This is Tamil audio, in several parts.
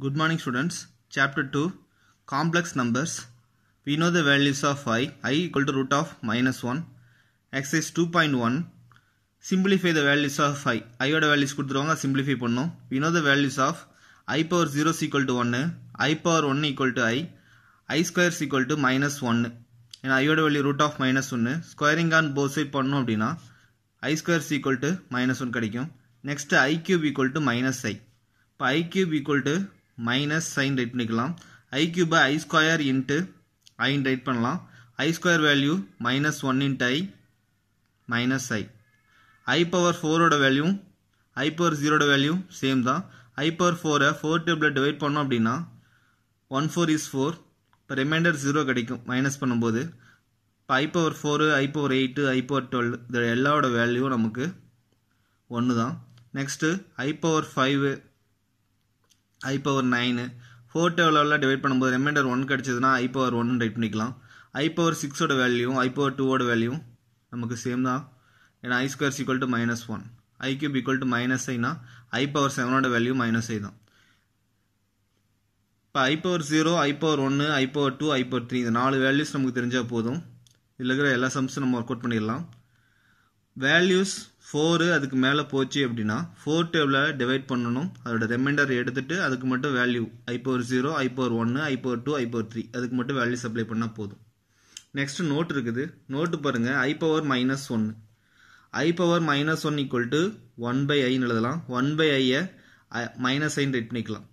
Good morning students. Chapter 2 Complex Numbers. We know the values of i. i equal to root of minus 1. x is 2.1. Simplify the values of i. i oda values கொடுத்துருவாங்க simplify ponno. We know the values of i power 0 is equal to 1. i power 1 equal to i. i square is equal to minus 1. ஏன்னா i oda value root of minus 1. Squaring on both side ponno அப்படின்னா i square is equal to minus 1 கிடைக்கும். Next i cube equal to minus i. இப்போ i cube equal to minus sign write பண்ணிக்கலாம் ஐ கியூபை i square into i write பண்ணலாம் i square value minus one into i minus i i power ஃபோரோட வேல்யூ ஐ பவர் ஜீரோட வேல்யூ சேம் தான் ஐ பவர் ஃபோரை ஃபோர் டேபிளில் டிவைட் பண்ணோம் அப்படின்னா ஒன் ஃபோர் இஸ் ஃபோர் இப்போ remainder ஜீரோ கிடைக்கும் மைனஸ் பண்ணும்போது இப்போ i power 4 i power eight i power twelve இது எல்லாவோட வேல்யூ நமக்கு ஒன்று தான் next i power 5 i power nine four டெவலவில் டிவைட் பண்ணும்போது ரிமைண்டர் ஒன் கிடச்சதுன்னா ஐ பவர் ஒன்னு டைட் பண்ணிக்கலாம் ஐ பவர் சிக்ஸோட வேல்யூவும் ஐ பவர் டூவோட வேல்யூவும் நமக்கு சேம் தான் ஏன்னா i square equal to minus one i cube equal to minus i i power செவனோட வேல்யூ மைனஸ் ஐ தான் இப்போ i power zero i power ஒன்று i power two i power three இந்த நாலு வேல்யூஸ் நமக்கு தெரிஞ்சால் போதும் இதில் இருக்கிற எல்லா சம்ஸும் நம்ம ஒர்க் அவுட் பண்ணிடலாம் வேல்யூஸ் ஃபோரு அதுக்கு மேலே போச்சு அப்படின்னா ஃபோர் டேபிளால் டிவைட் பண்ணணும் அதோட ரிமைண்டர் எடுத்துட்டு அதுக்கு மட்டும் value i power zero i power ஒன்று i power two i power three அதுக்கு மட்டும் வேல்யூ சப்ளை பண்ணால் போதும் நெக்ஸ்ட் நோட் இருக்குது நோட்டு பாருங்கள் ஐ பவர் மைனஸ் ஒன்று i power minus one equal to one by ஐன்னு எழுதலாம் ஒன் பை ஐயை மைனஸ் ஐன்னு ரீட் பண்ணிக்கலாம்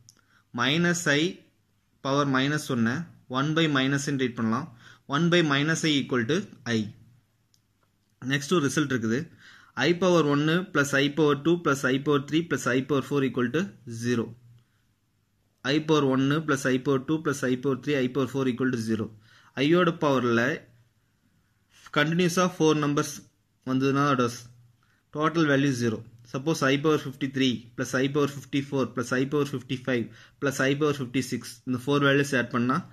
மைனஸ் ஐ பவர் மைனஸ் ஒன்று ஒன் பை மைனஸ்ன்னு ரீட் பண்ணலாம் one by minus i equal to i next result இருக்குது ஐ பவர் ஒன்று plus i power two plus i power three plus i power four equal to zero i power ஒன்று plus i power two plus i power three I power four equal to zero ஐயோட பவரில் கண்டினியூஸாக ஃபோர் நம்பர்ஸ் வந்ததுன்னா total value zero suppose i power fifty three plus i power fifty four plus i power fifty five plus i power fifty six இந்த ஃபோர் வேல்யூஸ் ஆட் பண்ணால்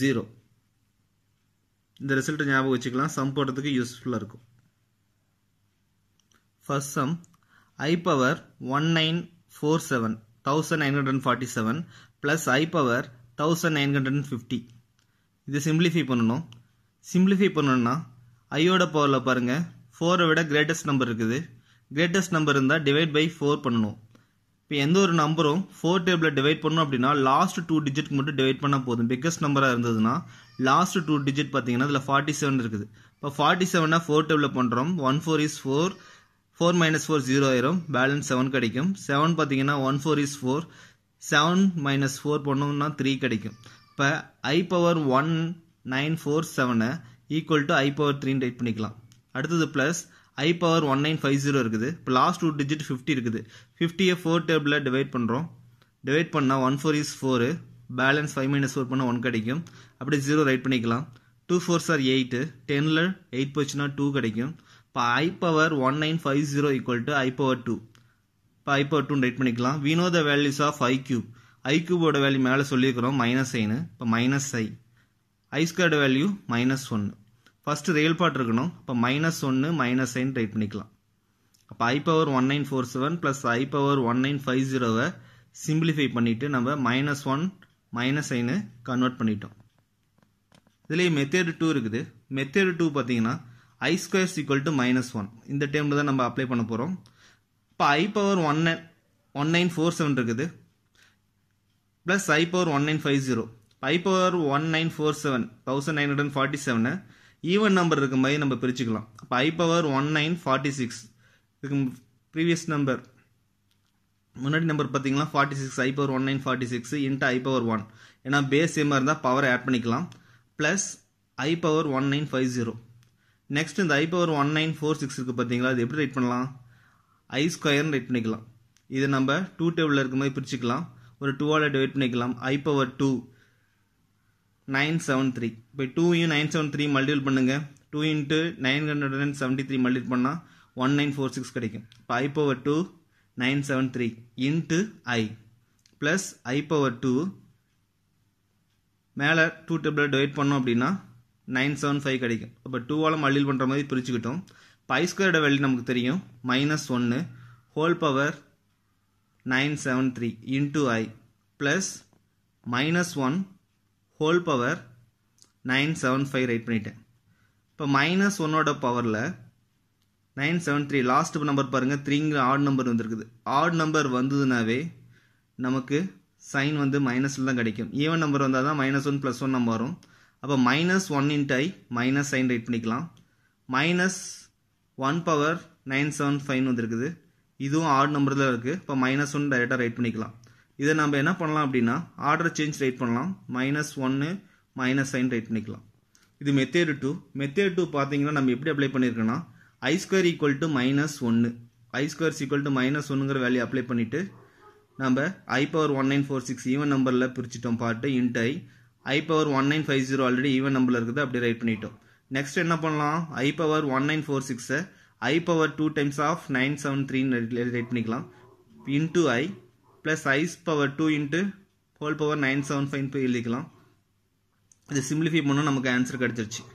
ஜீரோ இந்த ரிசல்ட்டை ஞாபகம் வச்சுக்கலாம் சம் போடுறதுக்கு யூஸ்ஃபுல்லாக இருக்கும் First sum i power 1947 1947 plus i power 1950 இது simplify பண்ணணும் simplify i ஐயோட போல பாருங்கள் ஃபோரை விட கிரேட்டஸ்ட் நம்பர் இருக்குது கிரேட்டஸ்ட் நம்பர் இருந்தால் டிவைட் பை ஃபோர் பண்ணணும் இப்போ எந்த ஒரு நம்பரும் 4 டேபிளில் டிவைட் பண்ணும் அப்படின்னா லாஸ்ட் டூ டிஜிட் மட்டும் டிவைட் பண்ணால் போதும் பிக்கஸ்ட் நம்பராக இருந்ததுன்னா லாஸ்ட் டூ டிஜிட் பார்த்தீங்கன்னா அதில் ஃபார்ட்டி இருக்குது இப்போ ஃபார்ட்டி செவனாக ஃபோர் டேபிளில் பண்ணுறோம் one four is four four minus four zero ஐரும் பேலன்ஸ் செவன் கிடைக்கும் செவன் பார்த்தீங்கன்னா one four is four seven minus four பொண்ணும்னா த்ரீ கிடைக்கும் இப்போ i power one nine four செவனை ஈக்குவல் டு ஐ பவர் த்ரீன்னு டைப் பண்ணிக்கலாம் அடுத்தது plus i power one nine five zero இருக்குது இப்போ லாஸ்ட் டூ டிஜிட் ஃபிஃப்டி இருக்குது ஃபிஃப்டியை ஃபோர் டேபிளில் டிவைட் பண்ணுறோம் டிவைட் பண்ணால் one four is four balance five minus four பண்ணால் ஒன் கிடைக்கும் அப்படியே ஜீரோ ரைட் பண்ணிக்கலாம் டூ ஃபோர் சார் எயிட்டு டெனில் எயிட் போச்சுன்னா டூ கிடைக்கும் இப்போ i power one nine five zero equal to two இப்போ ஐ பவர் டூன்னு ரைட் பண்ணிக்கலாம் we know the values of i cube ஐ கியூபோட வேல்யூ மேலே சொல்லியிருக்கிறோம் மைனஸ் ஐன்னு இப்போ minus i i squared value minus ஒன்று ஃபஸ்ட்டு ரெயில் பார்ட் இருக்கணும் இப்போ மைனஸ் ஒன்று மைனஸ் ஐன்னு ரைட் பண்ணிக்கலாம் இப்போ i power one nine four seven plus i power one nine five ஜீரோவை சிம்பிளிஃபை பண்ணிவிட்டு நம்ம மைனஸ் ஒன் மைனஸ் கன்வெர்ட் பண்ணிட்டோம் இதுலேயே மெத்தேடு டூ இருக்குது மெத்தேடு டூ பார்த்தீங்கன்னா i squares equal to minus one இந்த டேர்மில் தான் நம்ம அப்ளை பண்ணப் போகிறோம் இப்போ i power one nine one nine four seven இருக்குது plus i power one nine five 1947 1947 power one nine four seven thousand nine hundred forty 1946 even number இருக்கும் மாதிரி நம்ம பிரிச்சுக்கலாம் பவர் ஒன் நைன் சிக்ஸ் இதுக்கு ப்ரீவியஸ் நம்பர் பத்திங்களாம் நம்பர் பார்த்தீங்கன்னா forty six i power one nine forty six into i power one ஏன்னா பேஸ் i இருந்தால் பவரை ஆட் பண்ணிக்கலாம் plus power one nine five zero next இந்த i power one nine four six இருக்குது பார்த்தீங்களா அது எப்படி ரைட் பண்ணலாம் ஐ ஸ்கொயர்னு ரைட் பண்ணிக்கலாம் இதை நம்ம டூ டேபிளில் இருக்கும் மாதிரி பிரிச்சுக்கலாம் ஒரு டூவால் டிவைட் பண்ணிக்கலாம் i power two nine seven three இப்போ டூயும் நைன் செவன் த்ரீ மல்டிபிள் பண்ணுங்கள் two into nine hundred and seventy three multiple பண்ணால் ஒன் நைன் ஃபோர் சிக்ஸ் கிடைக்கும் இப்போ i power two nine seven three into i plus i power two மேலே டூ டேபிளில் டிவைட் பண்ணோம் அப்படின்னா நைன் செவன் ஃபைவ் கிடைக்கும் அப்போ டூவால் மல்டிபிள் பண்ணுற மாதிரி பிரிச்சுக்கிட்டோம் பை ஸ்கொயரோட வேல்யூ நமக்கு தெரியும் மைனஸ் ஒன்று whole power nine seven three into i plus minus one whole power nine seven five write பண்ணிட்டேன் இப்போ மைனஸ் ஒன்னோட பவரில் nine seven three last number பாருங்கள் த்ரீங்கிற ஆட் நம்பர் வந்துருக்குது ஆட் நம்பர் வந்ததுனாவே நமக்கு சைன் வந்து மைனஸில் தான் கிடைக்கும் ஈவன் நம்பர் வந்தால் தான் minus one plus one number வரும் அப்போ minus one into i minus sign write பண்ணிக்கலாம் minus one power nine seven five வந்துருக்குது இதுவும் ஆர்ட் நம்பர் தான் இருக்குது இப்போ மைனஸ் ஒன் டைரெக்டாக ரைட் பண்ணிக்கலாம் இதை நம்ம என்ன பண்ணலாம் அப்படின்னா ஆர்டர் சேஞ்ச் ரைட் பண்ணலாம் மைனஸ் ஒன்று மைனஸ் சைன் ரைட் பண்ணிக்கலாம் இது மெத்தேடு டூ மெத்தேட் டூ பார்த்தீங்கன்னா நம்ம எப்படி அப்ளை பண்ணியிருக்கோன்னா i square equal to minus ஒன்று i square equal to minus ஒன்றுங்கிற வேல்யூ அப்ளை பண்ணிவிட்டு நம்ம i power one nine four six even நம்பரில் பிரிச்சிட்டோம் பாட்டு into i i power one nine five zero already இருக்குது அப்படி write பண்ணிட்டோம் நெக்ஸ்ட் என்ன பண்ணலாம் i power one nine four 2 times power two times of nine seven த்ரீன்னு ரைட் பண்ணிக்கலாம் into i plus i's power two into whole power nine seven five போய் எழுதிக்கலாம் இது simplify பண்ணால் நமக்கு ஆன்சர் கிடச்சிருச்சு